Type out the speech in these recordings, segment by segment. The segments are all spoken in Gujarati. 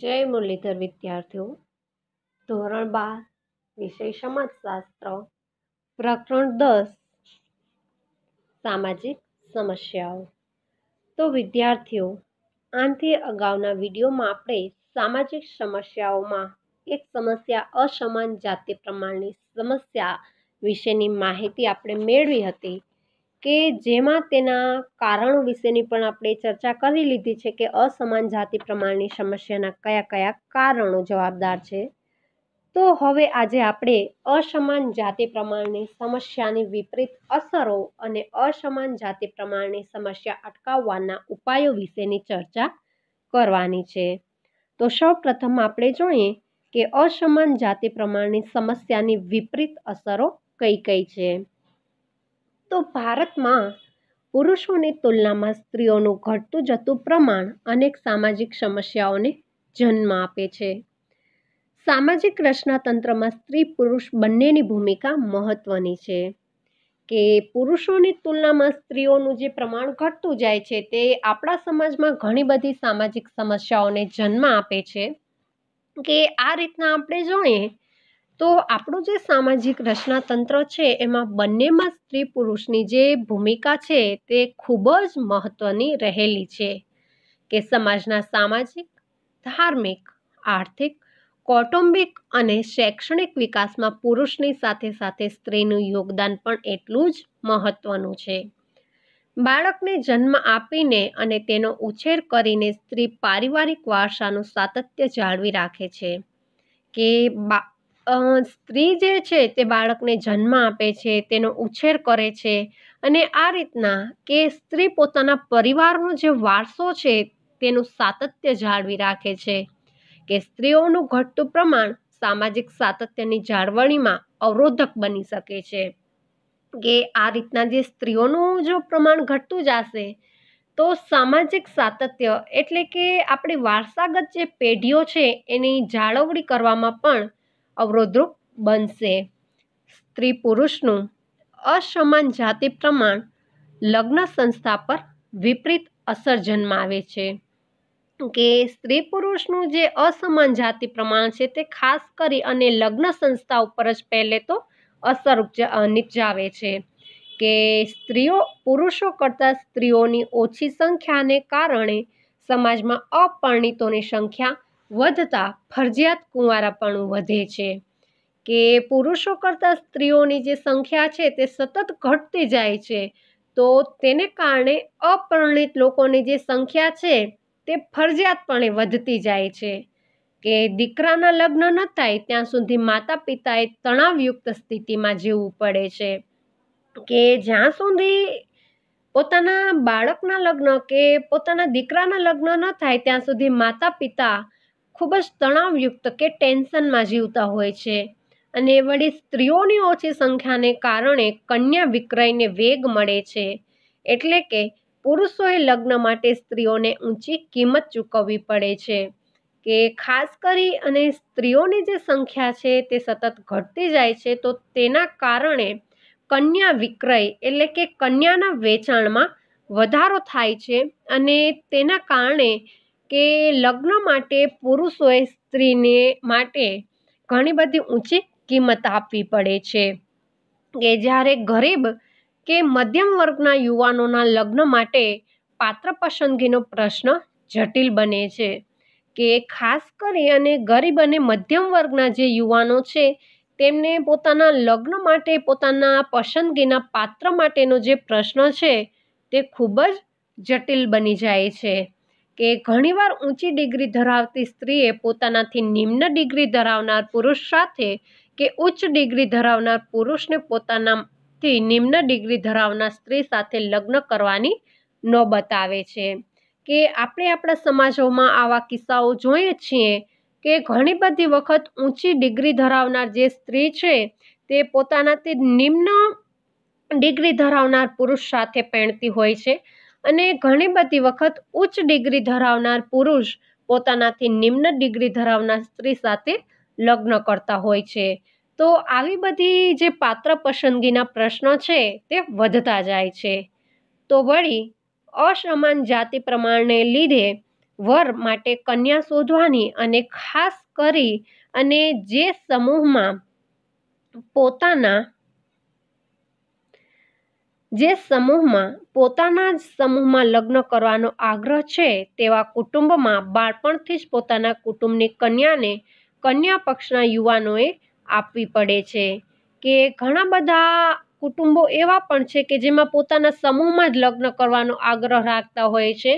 જય મુરલીધર વિદ્યાર્થીઓ ધોરણ બાર વિષય સમાજશાસ્ત્ર પ્રકરણ દસ સામાજિક સમસ્યાઓ તો વિદ્યાર્થીઓ આનાથી અગાઉના વિડીયોમાં આપણે સામાજિક સમસ્યાઓમાં એક સમસ્યા અસમાન જાતિ પ્રમાણની સમસ્યા વિશેની માહિતી આપણે મેળવી હતી કે જેમાં તેના કારણો વિશેની પણ આપણે ચર્ચા કરી લીધી છે કે અસમાન જાતિ પ્રમાણની સમસ્યાના કયા કયા કારણો જવાબદાર છે તો હવે આજે આપણે અસમાન જાતિ પ્રમાણની સમસ્યાની વિપરીત અસરો અને અસમાન જાતિ પ્રમાણની સમસ્યા અટકાવવાના ઉપાયો વિશેની ચર્ચા કરવાની છે તો સૌ પ્રથમ આપણે જોઈએ કે અસમાન જાતિ પ્રમાણની સમસ્યાની વિપરીત અસરો કઈ કઈ છે તો ભારતમાં પુરુષોની તુલનામાં સ્ત્રીઓનું ઘટતું જતું પ્રમાણ અનેક સામાજિક સમસ્યાઓને જન્મ આપે છે સામાજિક રચનાતંત્રમાં સ્ત્રી પુરુષ બંનેની ભૂમિકા મહત્ત્વની છે કે પુરુષોની તુલનામાં સ્ત્રીઓનું જે પ્રમાણ ઘટતું જાય છે તે આપણા સમાજમાં ઘણી બધી સામાજિક સમસ્યાઓને જન્મ આપે છે કે આ રીતના આપણે જોઈએ તો આપણું જે સામાજિક રચનાતંત્ર છે એમાં બંનેમાં સ્ત્રી પુરુષની જે ભૂમિકા છે તે ખૂબ જ મહત્ત્વની રહેલી છે કે સમાજના સામાજિક ધાર્મિક આર્થિક કૌટુંબિક અને શૈક્ષણિક વિકાસમાં પુરુષની સાથે સાથે સ્ત્રીનું યોગદાન પણ એટલું જ મહત્ત્વનું છે બાળકને જન્મ આપીને અને તેનો ઉછેર કરીને સ્ત્રી પારિવારિક વારસાનું સાતત્ય જાળવી રાખે છે કે બા સ્ત્રી જે છે તે બાળકને જન્મ આપે છે તેનો ઉછેર કરે છે અને આ રીતના કે સ્ત્રી પોતાના પરિવારનો જે વારસો છે તેનું સાતત્ય જાળવી રાખે છે કે સ્ત્રીઓનું ઘટતું પ્રમાણ સામાજિક સાતત્યની જાળવણીમાં અવરોધક બની શકે છે કે આ રીતના જે સ્ત્રીઓનું જો પ્રમાણ ઘટતું જશે તો સામાજિક સાતત્ય એટલે કે આપણી વારસાગત જે પેઢીઓ છે એની જાળવણી કરવામાં પણ અવરોધરૂપ બનશે સ્ત્રી પુરુષનું અસમાન જાતિ પ્રમાણ લગ્ન સંસ્થા પર વિપરીત અસર જન્માવે છે કે સ્ત્રી પુરુષનું જે અસમાન જાતિ પ્રમાણ છે તે ખાસ કરી અને લગ્ન સંસ્થા ઉપર જ પહેલે તો અસર નિપજાવે છે કે સ્ત્રીઓ પુરુષો કરતાં સ્ત્રીઓની ઓછી સંખ્યાને કારણે સમાજમાં અપરિણિતોની સંખ્યા વધતા ફરજિયાત કુંવારાપણું વધે છે કે પુરુષો કરતાં સ્ત્રીઓની જે સંખ્યા છે તે સતત ઘટતી જાય છે તો તેને કારણે અપરિણિત લોકોની જે સંખ્યા છે તે ફરજિયાતપણે વધતી જાય છે કે દીકરાના લગ્ન ન થાય ત્યાં સુધી માતા પિતાએ તણાવયુક્ત સ્થિતિમાં જીવવું પડે છે કે જ્યાં સુધી પોતાના બાળકના લગ્ન કે પોતાના દીકરાના લગ્ન ન થાય ત્યાં સુધી માતા પિતા ખૂબ જ તણાવયુક્ત કે ટેન્શનમાં જીવતા હોય છે અને વળી સ્ત્રીઓની ઓછી સંખ્યાને કારણે કન્યા વિક્રયને વેગ મળે છે એટલે કે પુરુષોએ લગ્ન માટે સ્ત્રીઓને ઊંચી કિંમત ચૂકવવી પડે છે કે ખાસ કરી અને સ્ત્રીઓની જે સંખ્યા છે તે સતત ઘટતી જાય છે તો તેના કારણે કન્યા વિક્રય એટલે કે કન્યાના વેચાણમાં વધારો થાય છે અને તેના કારણે કે લગ્ન માટે પુરુષોએ સ્ત્રીને માટે ઘણી બધી ઊંચી કિંમત આપવી પડે છે કે જ્યારે ગરીબ કે મધ્યમ વર્ગના યુવાનોના લગ્ન માટે પાત્ર પસંદગીનો પ્રશ્ન જટિલ બને છે કે ખાસ કરી અને ગરીબ અને મધ્યમ વર્ગના જે યુવાનો છે તેમને પોતાના લગ્ન માટે પોતાના પસંદગીના પાત્ર માટેનો જે પ્રશ્ન છે તે ખૂબ જ જટિલ બની જાય છે કે ઘણીવાર ઊંચી ડિગ્રી ધરાવતી સ્ત્રીએ પોતાનાથી નિમ્ન ડિગ્રી ધરાવનાર પુરુષ સાથે કે ઉચ્ચ ડિગ્રી ધરાવનાર પુરુષને પોતાનાથી નિમ્ન ડિગ્રી ધરાવનાર સ્ત્રી સાથે લગ્ન કરવાની નોબત આવે છે કે આપણે આપણા સમાજોમાં આવા કિસ્સાઓ જોઈએ છીએ કે ઘણી બધી વખત ઊંચી ડિગ્રી ધરાવનાર જે સ્ત્રી છે તે પોતાનાથી નિમ્ન ડિગ્રી ધરાવનાર પુરુષ સાથે પહેણતી હોય છે અને ઘણી બધી વખત ઉચ્ચ ડિગ્રી ધરાવનાર પુરુષ પોતાનાથી નિમ્ન ડિગ્રી ધરાવનાર સ્ત્રી સાથે લગ્ન કરતા હોય છે તો આવી બધી જે પાત્ર પસંદગીના પ્રશ્નો છે તે વધતા જાય છે તો વળી અસમાન જાતિ પ્રમાણને લીધે વર માટે કન્યા શોધવાની અને ખાસ કરી અને જે સમૂહમાં પોતાના જે સમૂહમાં પોતાના જ સમૂહમાં લગ્ન કરવાનો આગ્રહ છે તેવા કુટુંબમાં બાળપણથી જ પોતાના કુટુંબની કન્યાને કન્યા પક્ષના યુવાનોએ આપવી પડે છે કે ઘણા બધા કુટુંબો એવા પણ છે કે જેમાં પોતાના સમૂહમાં જ લગ્ન કરવાનો આગ્રહ રાખતા હોય છે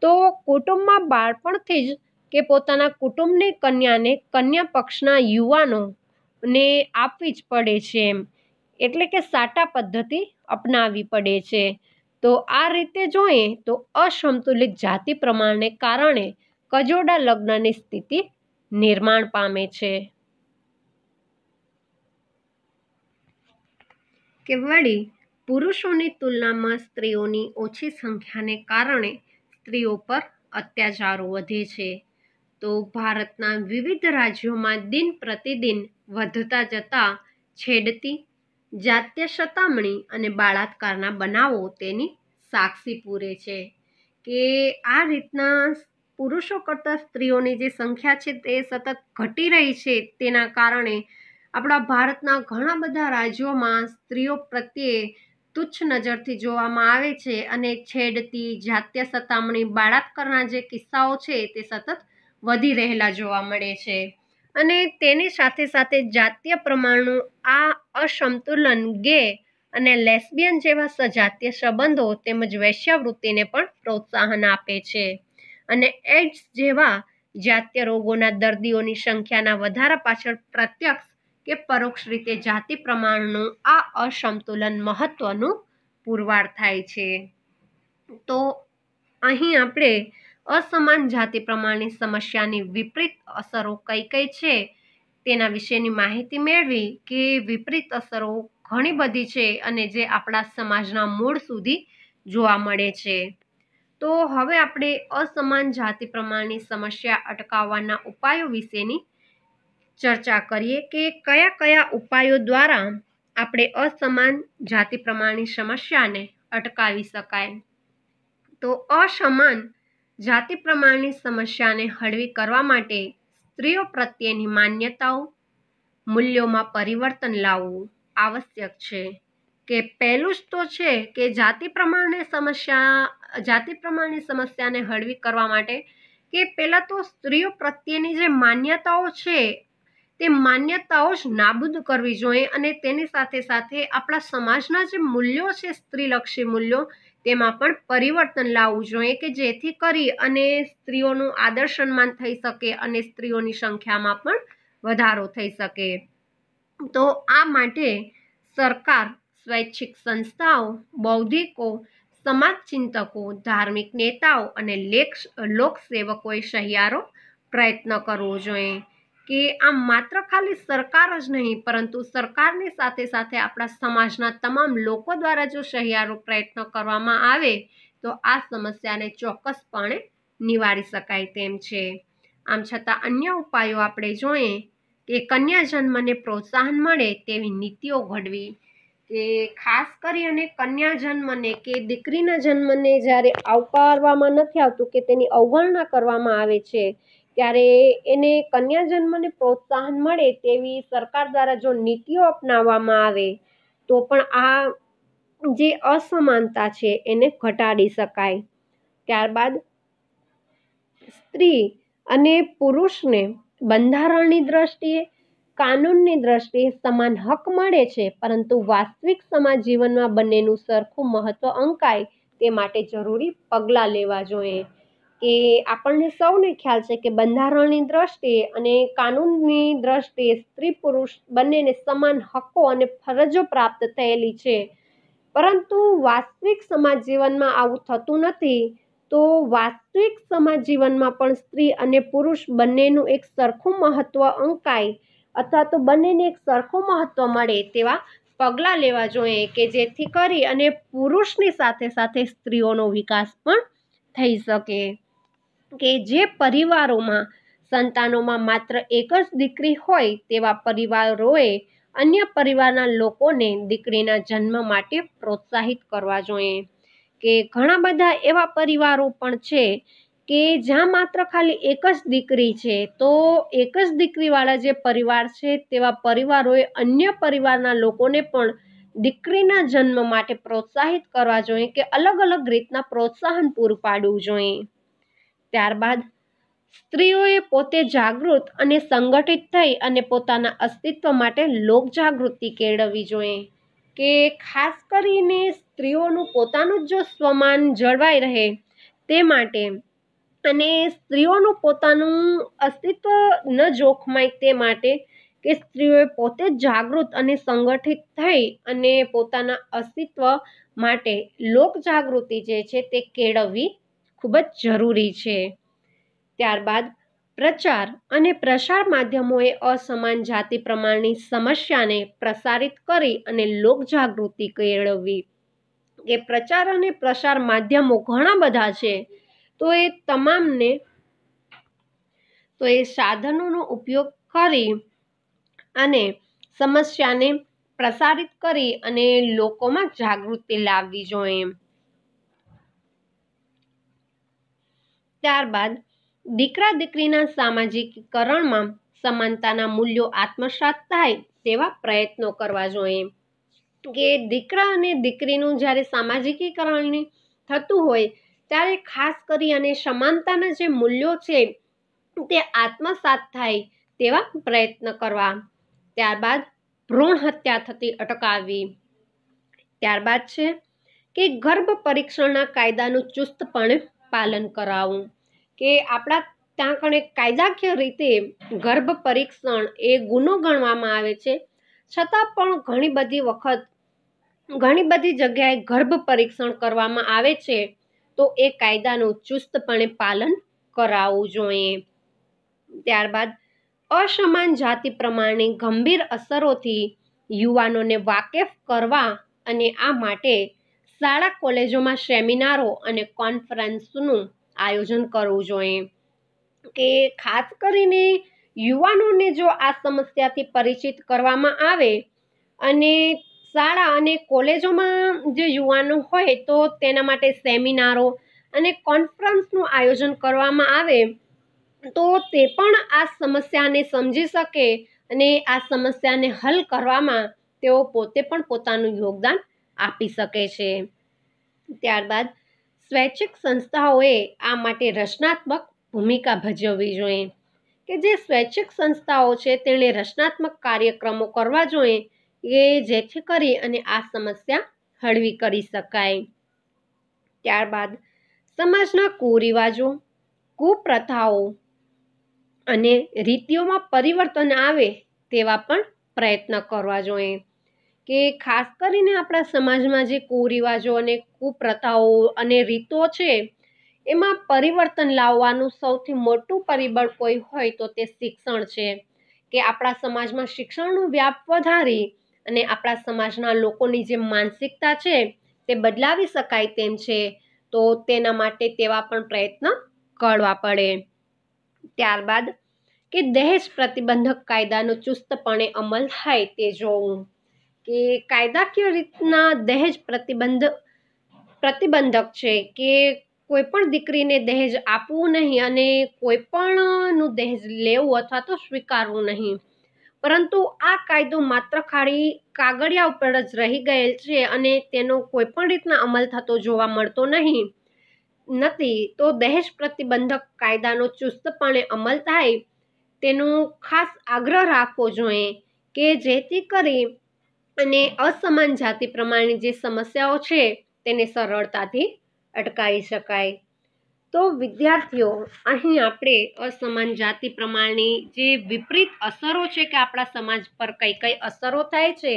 તો કુટુંબમાં બાળપણથી જ કે પોતાના કુટુંબની કન્યાને કન્યા પક્ષના યુવાનોને આપવી જ પડે છે એમ એટલે કે સાટા પદ્ધતિ અપનાવવી પડે છે તો આ રીતે જોઈએ તો અસંતુલિત જાતિ પ્રમાણને કારણે કજોડા લગ્નની સ્થિતિ નિર્માણ પામે છે કે વળી પુરુષોની તુલનામાં સ્ત્રીઓની ઓછી સંખ્યાને કારણે સ્ત્રીઓ પર અત્યાચારો વધે છે તો ભારતના વિવિધ રાજ્યોમાં દિન પ્રતિદિન વધતા જતા છેડતી જાતીય સતામણી અને બાળાત્કારના બનાવો તેની સાક્ષી પૂરે છે કે આ રીતના પુરુષો કરતાં સ્ત્રીઓની જે સંખ્યા છે તે સતત ઘટી રહી છે તેના કારણે આપણા ભારતના ઘણા બધા રાજ્યોમાં સ્ત્રીઓ પ્રત્યે તુચ્છ નજરથી જોવામાં આવે છે અને છેડતી જાતીય સતામણી બાળાત્કારના જે કિસ્સાઓ છે તે સતત વધી રહેલા જોવા મળે છે અને તેની સાથે સાથે જાતીય પ્રમાણનું આ અસંતુલન ગે અને લેસ્બિયન જેવા સજાતીય સંબંધો તેમજ વેશ્યાવૃત્તિને પણ પ્રોત્સાહન આપે છે અને એડ્સ જેવા જાતીય રોગોના દર્દીઓની સંખ્યાના વધારા પાછળ પ્રત્યક્ષ કે પરોક્ષ રીતે જાતિ પ્રમાણનું આ અસંતુલન મહત્ત્વનું પુરવાર થાય છે તો અહીં આપણે અસમાન જાતિ પ્રમાણની સમસ્યાની વિપરીત અસરો કઈ કઈ છે તેના વિશેની માહિતી મેળવી કે વિપરીત અસરો ઘણી બધી છે અને જે આપણા સમાજના મૂળ સુધી જોવા મળે છે તો હવે આપણે અસમાન જાતિ પ્રમાણની સમસ્યા અટકાવવાના ઉપાયો વિશેની ચર્ચા કરીએ કે કયા કયા ઉપાયો દ્વારા આપણે અસમાન જાતિ પ્રમાણની સમસ્યાને અટકાવી શકાય તો અસમાન જાતિ પ્રમાણની સમસ્યાને હળવી કરવા માટે સ્ત્રીઓ પ્રત્યેની માન્યતાઓ મૂલ્યોમાં પરિવર્તન લાવવું આવશ્યક છે કે પહેલું જ તો છે કે જાતિ પ્રમાણની સમસ્યા જાતિ પ્રમાણની સમસ્યાને હળવી કરવા માટે કે પહેલાં તો સ્ત્રીઓ પ્રત્યેની જે માન્યતાઓ છે તે માન્યતાઓ જ નાબૂદ કરવી જોઈએ અને તેની સાથે સાથે આપણા સમાજના જે મૂલ્યો છે સ્ત્રીલક્ષી મૂલ્યો તેમાં પણ પરિવર્તન લાવવું જોઈએ કે જેથી કરી અને સ્ત્રીઓનું આદર સન્માન થઈ શકે અને સ્ત્રીઓની સંખ્યામાં પણ વધારો થઈ શકે તો આ માટે સરકાર સ્વૈચ્છિક સંસ્થાઓ બૌદ્ધિકો સમાજચિંતકો ધાર્મિક નેતાઓ અને લેખ લોકસેવકોએ સહિયારો પ્રયત્ન કરવો જોઈએ કે આમ માત્ર ખાલી સરકાર જ નહીં પરંતુ સરકારની સાથે સાથે આપણા સમાજના તમામ લોકો દ્વારા જો સહિયારો પ્રયત્ન કરવામાં આવે તો આ સમસ્યાને ચોક્કસપણે નિવારી શકાય તેમ છે આમ છતાં અન્ય ઉપાયો આપણે જોઈએ કે કન્યા જન્મને પ્રોત્સાહન મળે તેવી નીતિઓ ઘડવી કે ખાસ કરી અને કન્યા જન્મને કે દીકરીના જન્મને જ્યારે આવકારવામાં નથી આવતું કે તેની અવગણના કરવામાં આવે છે ત્યારે એને કન્યા જન્મને પ્રોત્સાહન મળે તેવી સરકાર દ્વારા જો નીતિઓ અપનાવવામાં આવે તો પણ આ જે અસમાનતા છે એને ઘટાડી શકાય ત્યારબાદ સ્ત્રી અને પુરુષને બંધારણની દ્રષ્ટિએ કાનૂનની દ્રષ્ટિએ સમાન હક મળે છે પરંતુ વાસ્તવિક સમાજ જીવનમાં બંનેનું સરખું મહત્ત્વ અંકાય તે માટે જરૂરી પગલાં લેવા જોઈએ કે આપણને સૌને ખ્યાલ છે કે બંધારણની દ્રષ્ટિએ અને કાનૂનની દ્રષ્ટિએ સ્ત્રી પુરુષ બંનેને સમાન હક્કો અને ફરજો પ્રાપ્ત થયેલી છે પરંતુ વાસ્તવિક સમાજ જીવનમાં આવું થતું નથી તો વાસ્તવિક સમાજ જીવનમાં પણ સ્ત્રી અને પુરુષ બંનેનું એક સરખું મહત્ત્વ અંકાય અથવા તો બંનેને એક સરખું મહત્ત્વ મળે તેવા પગલાં લેવા જોઈએ કે જેથી કરી અને પુરુષની સાથે સાથે સ્ત્રીઓનો વિકાસ પણ થઈ શકે કે જે પરિવારોમાં સંતાનોમાં માત્ર એક જ દીકરી હોય તેવા પરિવારોએ અન્ય પરિવારના લોકોને દીકરીના જન્મ માટે પ્રોત્સાહિત કરવા જોઈએ કે ઘણા બધા એવા પરિવારો પણ છે કે જ્યાં માત્ર ખાલી એક જ દીકરી છે તો એક જ દીકરીવાળા જે પરિવાર છે તેવા પરિવારોએ અન્ય પરિવારના લોકોને પણ દીકરીના જન્મ માટે પ્રોત્સાહિત કરવા જોઈએ કે અલગ અલગ રીતના પ્રોત્સાહન પૂરું પાડવું જોઈએ ત્યારબાદ સ્ત્રીઓએ પોતે જાગૃત અને સંગઠિત થઈ અને પોતાના અસ્તિત્વ માટે લોક જાગૃતિ કેળવવી જોઈએ કે ખાસ કરીને સ્ત્રીઓનું પોતાનું જ જો સ્વમાન જળવાઈ રહે તે માટે અને સ્ત્રીઓનું પોતાનું અસ્તિત્વ ન જોખમાય તે માટે કે સ્ત્રીઓએ પોતે જાગૃત અને સંગઠિત થઈ અને પોતાના અસ્તિત્વ માટે લોક જાગૃતિ જે છે તે કેળવવી ખૂબ જ જરૂરી છે ત્યારબાદ પ્રચાર અને પ્રસાર માધ્યમોએ અસમાન જાતિ પ્રમાણની સમસ્યાને પ્રસારિત કરી અને લોકજાગૃતિ કેળવવી કે પ્રચાર અને પ્રસાર માધ્યમો ઘણા બધા છે તો એ તમામને તો એ સાધનોનો ઉપયોગ કરી અને સમસ્યાને પ્રસારિત કરી અને લોકોમાં જાગૃતિ લાવવી જોઈએ ત્યારબાદ દીકરા દીકરીના સામાજિકકરણમાં સમાનતાના મૂલ્યો આત્મસાત થાય તેવા પ્રયત્નો કરવા જોઈએ કે દીકરા અને દીકરીનું જ્યારે સામાજિકીકરણ થતું હોય ત્યારે ખાસ કરી અને સમાનતાના જે મૂલ્યો છે તે આત્મસાત થાય તેવા પ્રયત્ન કરવા ત્યારબાદ ભ્રૂણ હત્યા થતી અટકાવવી ત્યારબાદ છે કે ગર્ભ પરીક્ષણના કાયદાનું ચુસ્તપણે પાલન કરાવવું કે આપણા ત્યાં કણે કાયદાકીય રીતે ગર્ભ પરીક્ષણ એ ગુનો ગણવામાં આવે છે છતાં પણ ઘણી બધી વખત ઘણી બધી જગ્યાએ ગર્ભ પરીક્ષણ કરવામાં આવે છે તો એ કાયદાનું ચુસ્તપણે પાલન કરાવવું જોઈએ ત્યારબાદ અસમાન જાતિ પ્રમાણે ગંભીર અસરોથી યુવાનોને વાકેફ કરવા અને આ માટે શાળા કોલેજોમાં સેમિનારો અને કોન્ફરન્સનું આયોજન કરવું જોઈએ કે ખાસ કરીને યુવાનોને જો આ સમસ્યાથી પરિચિત કરવામાં આવે અને શાળા અને કોલેજોમાં જે યુવાનો હોય તો તેના માટે સેમિનારો અને કોન્ફરન્સનું આયોજન કરવામાં આવે તો તે પણ આ સમસ્યાને સમજી શકે અને આ સમસ્યાને હલ કરવામાં તેઓ પોતે પણ પોતાનું યોગદાન આપી શકે છે ત્યારબાદ સ્વૈચ્છિક સંસ્થાઓએ આ માટે રચનાત્મક ભૂમિકા ભજવવી જોઈએ કે જે સ્વૈચ્છિક સંસ્થાઓ છે તેણે રચનાત્મક કાર્યક્રમો કરવા જોઈએ એ જેથી કરી અને આ સમસ્યા હળવી કરી શકાય ત્યારબાદ સમાજના કુરિવાજો કુપ્રથાઓ અને રીતિઓમાં પરિવર્તન આવે તેવા પણ પ્રયત્ન કરવા જોઈએ કે ખાસ કરીને આપણા સમાજમાં જે કુરિવાજો અને કુપ્રથાઓ અને રીતો છે એમાં પરિવર્તન લાવવાનું સૌથી મોટું પરિબળ કોઈ હોય તો તે શિક્ષણ છે કે આપણા સમાજમાં શિક્ષણનો વ્યાપ વધારી અને આપણા સમાજના લોકોની જે માનસિકતા છે તે બદલાવી શકાય તેમ છે તો તેના માટે તેવા પણ પ્રયત્ન કરવા પડે ત્યારબાદ કે દહેજ પ્રતિબંધક કાયદાનો ચુસ્તપણે અમલ થાય તે જોવું કે કાયદાકીય રીતના દહેજ પ્રતિબંધ પ્રતિબંધક છે કે કોઈપણ દીકરીને દહેજ આપવું નહીં અને કોઈપણનું દહેજ લેવું અથવા તો સ્વીકારવું નહીં પરંતુ આ કાયદો માત્ર ખાલી કાગળિયા ઉપર જ રહી ગયેલ છે અને તેનો કોઈપણ રીતના અમલ થતો જોવા મળતો નહીં નથી તો દહેજ પ્રતિબંધક કાયદાનો ચુસ્તપણે અમલ થાય તેનો ખાસ આગ્રહ રાખવો જોઈએ કે જેથી કરી અને અસમાન જાતિ પ્રમાણે જે સમસ્યાઓ છે તેને સરળતાથી અટકાવી શકાય તો વિદ્યાર્થીઓ અહીં આપણે અસમાન જાતિ પ્રમાણની જે વિપરીત અસરો છે કે આપણા સમાજ પર કઈ કઈ અસરો થાય છે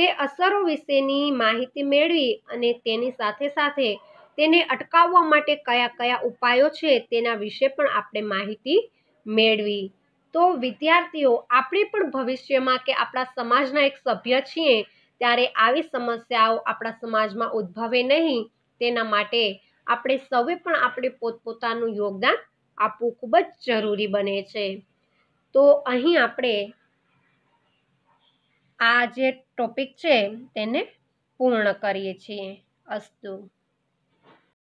તે અસરો વિશેની માહિતી મેળવી અને તેની સાથે સાથે તેને અટકાવવા માટે કયા કયા ઉપાયો છે તેના વિશે પણ આપણે માહિતી મેળવી તો વિદ્યાર્થીઓ આપણે પણ ભવિષ્યમાં કે આપણા સમાજના એક સભ્ય છીએ ત્યારે આવી સમસ્યાઓ આપણા સમાજમાં ઉદ્ભવે નહીં તેના માટે આપણે સૌએ પણ આપણે પોતપોતાનું યોગદાન આપવું ખૂબ જ જરૂરી બને છે તો અહીં આપણે આ જે ટોપિક છે તેને પૂર્ણ કરીએ છીએ અસ્તુ